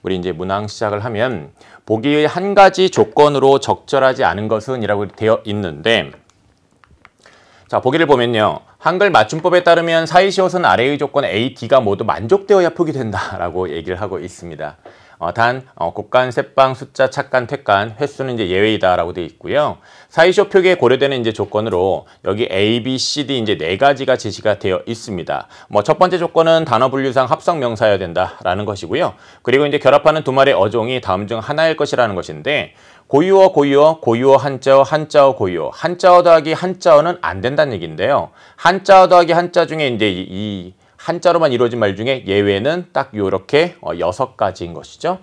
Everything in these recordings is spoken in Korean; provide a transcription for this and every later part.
우리 이제 문항 시작을 하면 보기의 한 가지 조건으로 적절하지 않은 것은 이라고 되어 있는데 자 보기를 보면요 한글 맞춤법에 따르면 사이시옷은 아래의 조건 A, D가 모두 만족되어야 표기된다라고 얘기를 하고 있습니다. 어, 단 어, 곡간, 셋방, 숫자, 착간, 퇴간, 횟수는 이제 예외이다라고 되어 있고요. 사이쇼 표기에 고려되는 이제 조건으로 여기 A, B, C, D 이제 네 가지가 제시가 되어 있습니다. 뭐 첫 번째 조건은 단어 분류상 합성 명사여야 된다라는 것이고요. 그리고 이제 결합하는 두 말의 어종이 다음 중 하나일 것이라는 것인데 고유어, 고유어, 고유어, 한자어, 한자어, 고유어. 한자어 더하기 한자어는 안 된다는 얘기인데요. 한자어 더하기 한자 중에 이제 이, 이 한자로만 이루어진 말 중에 예외는 딱 이렇게 어, 여섯 가지인 것이죠.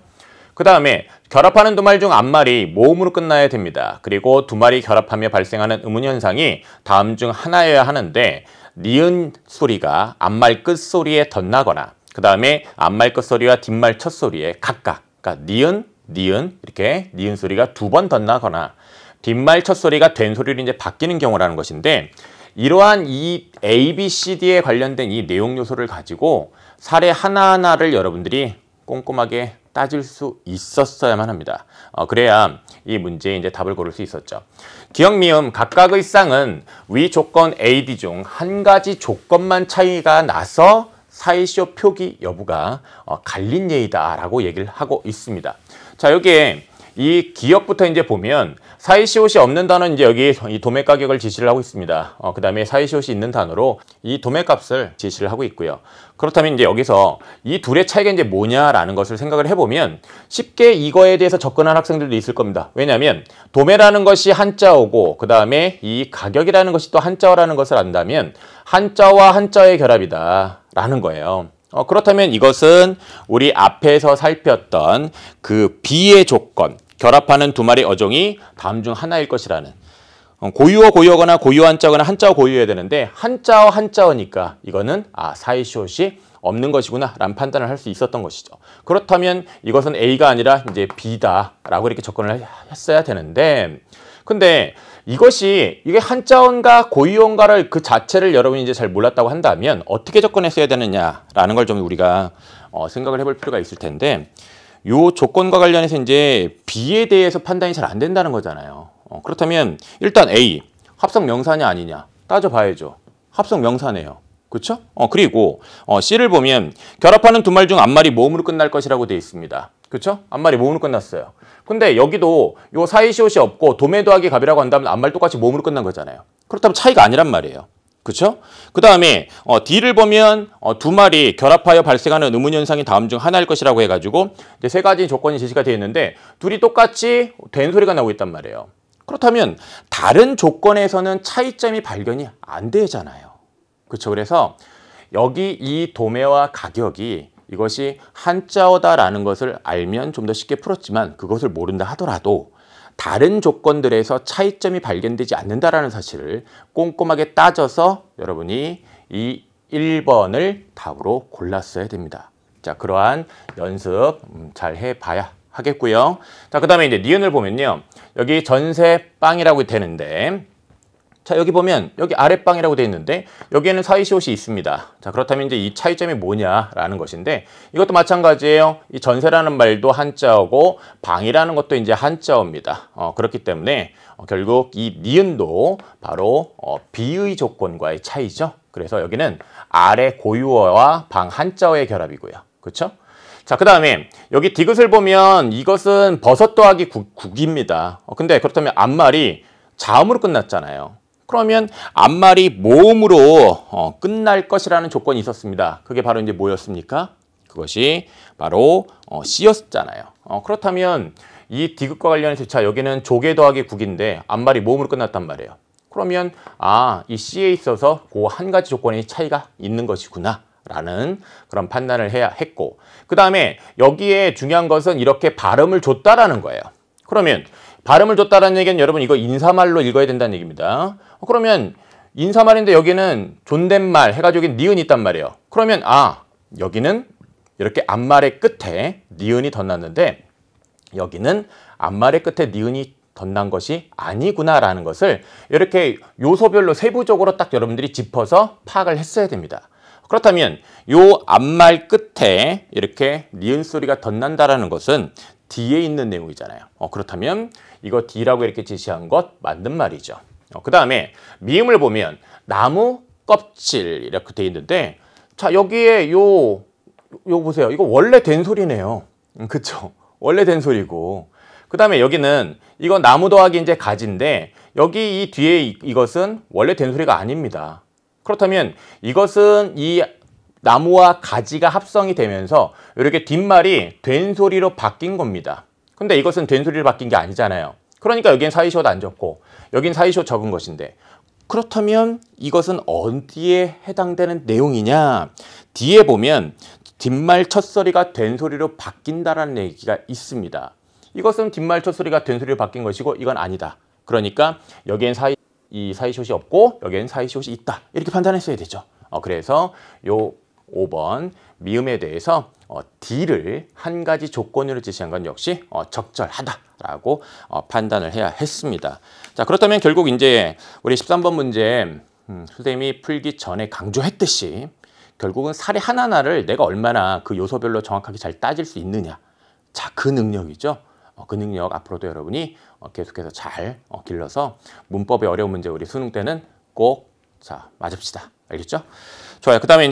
그 다음에 결합하는 두 말 중 앞말이 모음으로 끝나야 됩니다. 그리고 두 말이 결합하며 발생하는 음운현상이 다음 중 하나여야 하는데 니은 소리가 앞말 끝소리에 덧나거나 그 다음에 앞말 끝소리와 뒷말 첫소리에 각각 그러니까 니은, 니은 이렇게 니은 소리가 두 번 덧나거나 뒷말 첫소리가 된 소리로 이제 바뀌는 경우라는 것인데 이러한 이 A, B, C, D에 관련된 이 내용 요소를 가지고 사례 하나하나를 여러분들이 꼼꼼하게 따질 수 있었어야만 합니다. 어, 그래야 이 문제에 이제 답을 고를 수 있었죠. 기억, 미음 각각의 쌍은 위 조건 A, D 중 한 가지 조건만 차이가 나서 사이쇼 표기 여부가 어, 갈린 예이다라고 얘기를 하고 있습니다. 자, 여기에 이기업부터 이제 보면 사이시옷이 없는 단어는 이제 여기 이 도매 가격을 지시를 하고 있습니다. 어, 그 다음에 사이시옷이 있는 단어로 이 도매 값을 지시를 하고 있고요. 그렇다면 이제 여기서 이 둘의 차이가 이제 뭐냐라는 것을 생각을 해보면 쉽게 이거에 대해서 접근한 학생들도 있을 겁니다. 왜냐하면 도매라는 것이 한자어고 그 다음에 이 가격이라는 것이 또 한자어라는 것을 안다면 한자와 한자의 결합이다 라는 거예요. 어, 그렇다면 이것은 우리 앞에서 살폈던 그 B의 조건, 결합하는 두 마리 어종이 다음 중 하나일 것이라는 어, 고유어 고유어거나 고유 한자거나 한자어 고유해야 되는데 한자어 한자어니까 이거는 아 사이시옷이 없는 것이구나 라는 판단을 할 수 있었던 것이죠. 그렇다면 이것은 A가 아니라 이제 B다라고 이렇게 접근을 했어야 되는데 근데 이것이 이게 한자어인가 고유어인가를 그 자체를 여러분이 이제 잘 몰랐다고 한다면 어떻게 접근했어야 되느냐라는 걸 좀 우리가 어, 생각을 해볼 필요가 있을 텐데 요 조건과 관련해서 이제 B에 대해서 판단이 잘 안 된다는 거잖아요. 어, 그렇다면 일단 A 합성 명사냐 아니냐 따져봐야죠. 합성 명사네요. 그렇죠? 어, 그리고 어, C를 보면 결합하는 두 말 중 앞말이 모음으로 끝날 것이라고 되어 있습니다. 그렇죠? 앞말이 모음으로 끝났어요. 근데 여기도 요 사이 시옷이 없고 도매 도하기 갑이라고 한다면 앞말 똑같이 모음으로 끝난 거잖아요. 그렇다면 차이가 아니란 말이에요. 그렇죠? 그 다음에 어, D를 보면 어, 두 마리 결합하여 발생하는 의문 현상이 다음 중 하나일 것이라고 해가지고 이제 세 가지 조건이 제시가 되어 있는데 둘이 똑같이 된 소리가 나오고 있단 말이에요. 그렇다면 다른 조건에서는 차이점이 발견이 안 되잖아요. 그렇죠? 그래서 여기 이 도매와 가격이 이것이 한자어다라는 것을 알면 좀 더 쉽게 풀었지만 그것을 모른다 하더라도 다른 조건들에서 차이점이 발견되지 않는다라는 사실을 꼼꼼하게 따져서 여러분이 이 1번을 답으로 골랐어야 됩니다. 자, 그러한 연습 음, 잘 해봐야 하겠고요. 자, 그 다음에 이제 니은을 보면요. 여기 전세 빵이라고 되는데 자 여기 보면 여기 아랫방이라고 되어 있는데 여기에는 사이시옷이 있습니다. 자 그렇다면 이제 이 차이점이 뭐냐라는 것인데 이것도 마찬가지예요. 이 전세라는 말도 한자어고 방이라는 것도 이제 한자어입니다. 어, 그렇기 때문에 어, 결국 이 니은도 바로 어, 비의 조건과의 차이죠. 그래서 여기는 아래 고유어와 방 한자어의 결합이고요. 그렇죠? 자, 그 다음에 여기 디귿을 보면 이것은 버섯 더하기 국, 입니다 어, 근데 그렇다면 앞말이 자음으로 끝났잖아요. 그러면 앞말이 모음으로 어, 끝날 것이라는 조건이 있었습니다. 그게 바로 이제 뭐였습니까? 그것이 바로 어, C였잖아요. 어, 그렇다면 이 디귿과 관련해서 자 여기는 조개 더하기 국인데 앞말이 모음으로 끝났단 말이에요. 그러면 아이 C에 있어서 그한 가지 조건이 차이가 있는 것이구나. 라는 그런 판단을 해야 했고 그 다음에 여기에 중요한 것은 이렇게 발음을 줬다라는 거예요. 그러면 발음을 줬다라는 얘기는 여러분 이거 인사말로 읽어야 된다는 얘기입니다. 어, 그러면 인사말인데 여기는 존댓말 해가지고 니은이 있단 말이에요. 그러면 아 여기는 이렇게 앞말의 끝에 니은이 덧났는데 여기는 앞말의 끝에 니은이 덧난 것이 아니구나라는 것을 이렇게 요소별로 세부적으로 딱 여러분들이 짚어서 파악을 했어야 됩니다. 그렇다면 요 앞말 끝에 이렇게 니은 소리가 덧난다라는 것은 D에 있는 내용이잖아요. 어, 그렇다면 이거 D라고 이렇게 제시한것 맞는 말이죠. 어, 그 다음에 미음을 보면 나무 껍질 이렇게 돼 있는데 자 여기에 요 요 보세요. 이거 원래 된 소리네요. 음, 그쵸? 원래 된 소리고 그 다음에 여기는 이건 나무 더하기 이제 가지인데 여기 이 뒤에 이, 이것은 원래 된 소리가 아닙니다. 그렇다면 이것은 이 나무와 가지가 합성이 되면서 이렇게 뒷말이 된소리로 바뀐 겁니다. 근데 이것은 된소리로 바뀐 게 아니잖아요. 그러니까 여긴 사이쇼도 안 적고 여긴 사이쇼 적은 것인데 그렇다면 이것은 어디에 해당되는 내용이냐? 뒤에 보면 뒷말 첫소리가 된소리로 바뀐다라는 얘기가 있습니다. 이것은 뒷말 첫소리가 된소리로 바뀐 것이고 이건 아니다. 그러니까 여기엔 사이, 이 사이숏이 없고 여기엔 사이숏이 있다. 이렇게 판단했어야 되죠. 어, 그래서 요 5번 미음에 대해서 어, D를 한 가지 조건으로 제시한 건 역시 어, 적절하다라고 어, 판단을 해야 했습니다. 자 그렇다면 결국 이제 우리 13번 문제 음, 선생님이 풀기 전에 강조했듯이 결국은 사례 하나하나를 내가 얼마나 그 요소별로 정확하게 잘 따질 수 있느냐 자그 능력이죠. 어, 그 능력 앞으로도 여러분이 어, 계속해서 잘 어, 길러서 문법의 어려운 문제 우리 수능 때는 꼭자 맞읍시다. 알겠죠? 좋아요. 그 다음에